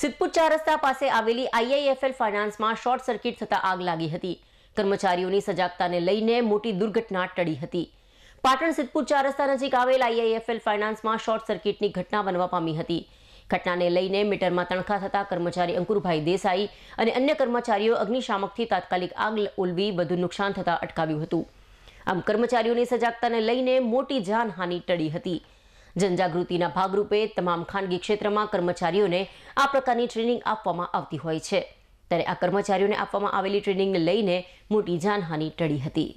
સિદ્ધપુર ચાર રસ્તા પાસે આવેલી આઈઆઈએફએલ ફાઇનાન્સમાં શોર્ટ સર્કિટ થતા આગ લાગી હતી કર્મચારીઓની સજાગતાને લઈને મોટી દુર્ઘટના ટળી હતી પાટણ સિદ્ધપુર ચાર રસ્તા નજીક આવેલ આઈઆઈએફએલ ફાઇનાન્સમાં શોર્ટ સર્કિટની ઘટના બનવા પામી હતી ઘટનાને લઈને મીટરમાં તણખા થતા કર્મચારી અંકુરભાઈ દેસાઈ અને અન્ય કર્મચારીઓ અગ્નિશામકથી તાત્કાલિક આગ ઓલવી વધુ નુકસાન થતા અટકાવ્યું હતું આમ કર્મચારીઓની સજાગતાને લઈને મોટી જાનહાનિ ટળી હતી જનજાગૃતિના ભાગરૂપે તમામ ખાનગી ક્ષેત્રમાં કર્મચારીઓને આ પ્રકારની ટ્રેનિંગ આપવામાં આવતી હોય છે ત્યારે આ કર્મચારીઓને આપવામાં આવેલી ટ્રેનિંગને લઈને મોટી જાનહાનિ ટળી હતી